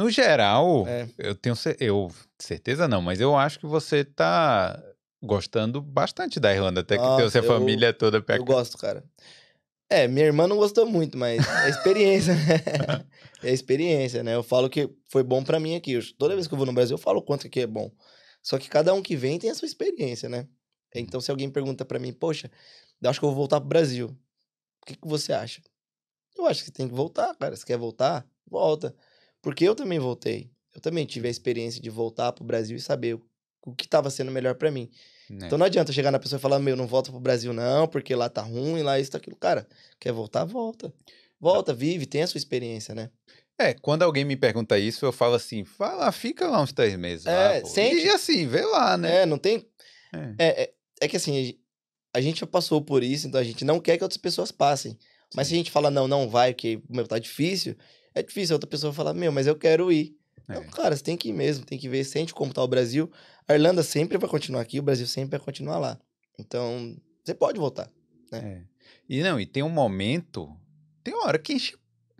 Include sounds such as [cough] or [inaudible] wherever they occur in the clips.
No geral, é. eu tenho eu, certeza não, mas eu acho que você tá gostando bastante da Irlanda, até que Nossa, teu, sua eu, família toda perto. Eu gosto, cara. É, minha irmã não gostou muito, mas é experiência, né? [laughs] é experiência, né? Eu falo que foi bom para mim aqui. Eu, toda vez que eu vou no Brasil, eu falo o quanto que é bom. Só que cada um que vem tem a sua experiência, né? Então, se alguém pergunta para mim, poxa, eu acho que eu vou voltar pro Brasil. O que, que você acha? Eu acho que tem que voltar, cara. Se quer voltar, volta. Porque eu também voltei. Eu também tive a experiência de voltar pro Brasil e saber o que estava sendo melhor para mim. Né? Então não adianta chegar na pessoa e falar: meu, não volta pro Brasil não, porque lá tá ruim, lá isso, tá aquilo. Cara, quer voltar? Volta. Volta, vive, tem a sua experiência, né? É, quando alguém me pergunta isso, eu falo assim: fala, fica lá uns três meses. É, lá, sente... E assim, vê lá, né? É, não tem. É. É, é, é que assim, a gente já passou por isso, então a gente não quer que outras pessoas passem. Mas se a gente fala, não, não vai, que meu, tá difícil, é difícil a outra pessoa falar, meu, mas eu quero ir. É. cara, você tem que ir mesmo, tem que ver, sente como tá o Brasil. A Irlanda sempre vai continuar aqui, o Brasil sempre vai continuar lá. Então, você pode voltar, né? É. E não, e tem um momento, tem uma hora que enche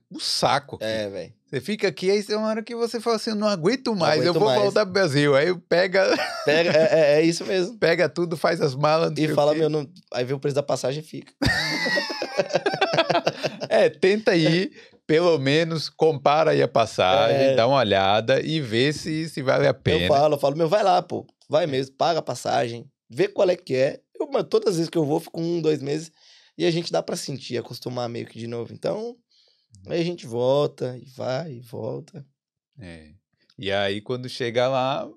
o saco. Aqui. É, velho. Você fica aqui, aí tem uma hora que você fala assim, não aguento mais, não aguento eu vou mais. voltar pro Brasil. Aí pega... [laughs] pega é, é, é, isso mesmo. Pega tudo, faz as malas. E fala, meu, não... aí vê o preço da passagem e fica. [laughs] é, tenta ir, pelo menos compara aí a passagem, é... dá uma olhada e vê se, se vale a pena. Eu falo, eu falo, meu, vai lá, pô, vai mesmo, paga a passagem, vê qual é que é. Eu, mas todas as vezes que eu vou, fico um, dois meses e a gente dá para sentir, acostumar meio que de novo. Então, uhum. aí a gente volta e vai e volta. É. E aí, quando chega lá,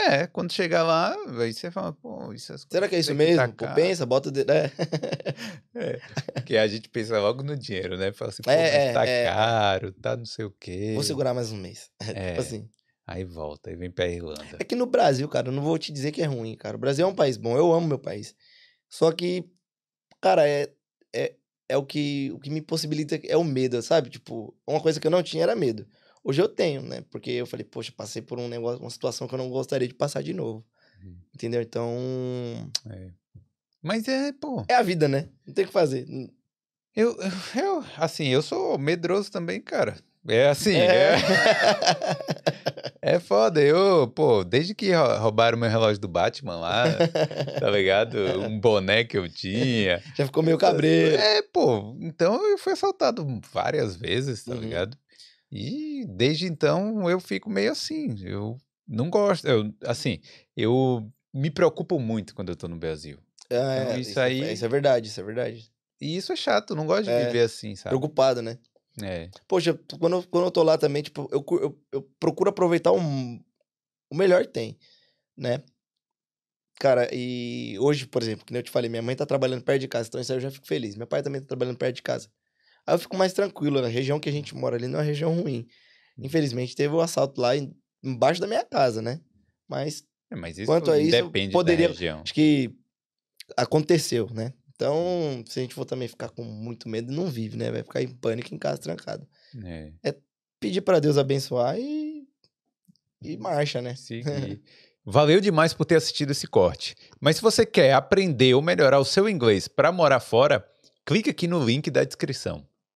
é, quando chegar lá, aí você fala, pô, isso é Será que é isso tá mesmo? pô, pensa, bota. De... É. [laughs] é. Porque a gente pensa logo no dinheiro, né? Fala assim, pô, é, tá é, é, caro, tá não sei o quê. Vou segurar mais um mês. [laughs] Tipo é. Tipo assim. Aí volta, aí vem pra Irlanda. É que no Brasil, cara, eu não vou te dizer que é ruim, cara. O Brasil é um país bom, eu amo meu país. Só que, cara, é, é, é o, que, o que me possibilita, é o medo, sabe? Tipo, uma coisa que eu não tinha era medo. Hoje eu tenho, né? Porque eu falei, poxa, passei por um negócio, uma situação que eu não gostaria de passar de novo. Uhum. Entendeu? Então. É. Mas é, pô. É a vida, né? Não tem o que fazer. Eu, [laughs] eu, assim, eu sou medroso também, cara. É assim, é. É, [laughs] é foda. Eu, pô, desde que roubaram meu relógio do Batman lá, tá ligado? Um boné que eu tinha. [laughs] Já ficou meio cabreiro. É, pô, então eu fui assaltado várias vezes, tá uhum. ligado? E desde então eu fico meio assim. Eu não gosto. Eu, assim, eu me preocupo muito quando eu tô no Brasil. então, é, isso, isso, é, aí. É, isso é verdade, isso é verdade. E isso é chato, não gosto de é, viver assim, sabe? Preocupado, né? É. Poxa, quando, eu, quando eu tô lá também, tipo, eu, eu, eu procuro aproveitar um, o melhor que tem, né? Cara, e hoje, por exemplo, que eu te falei, minha mãe tá trabalhando perto de casa, então isso aí eu já fico feliz. Meu pai também tá trabalhando perto de casa. Aí eu fico mais tranquilo. A região que a gente mora ali não é uma região ruim. Infelizmente, teve o um assalto lá embaixo da minha casa, né? Mas, é, mas isso quanto a isso, poderia. Acho que aconteceu, né? Então, se a gente for também ficar com muito medo, não vive, né? Vai ficar em pânico em casa trancado. É, é pedir para Deus abençoar e. e marcha, né? Sim. Valeu demais por ter assistido esse corte. Mas se você quer aprender ou melhorar o seu inglês para morar fora, clique aqui no link da descrição.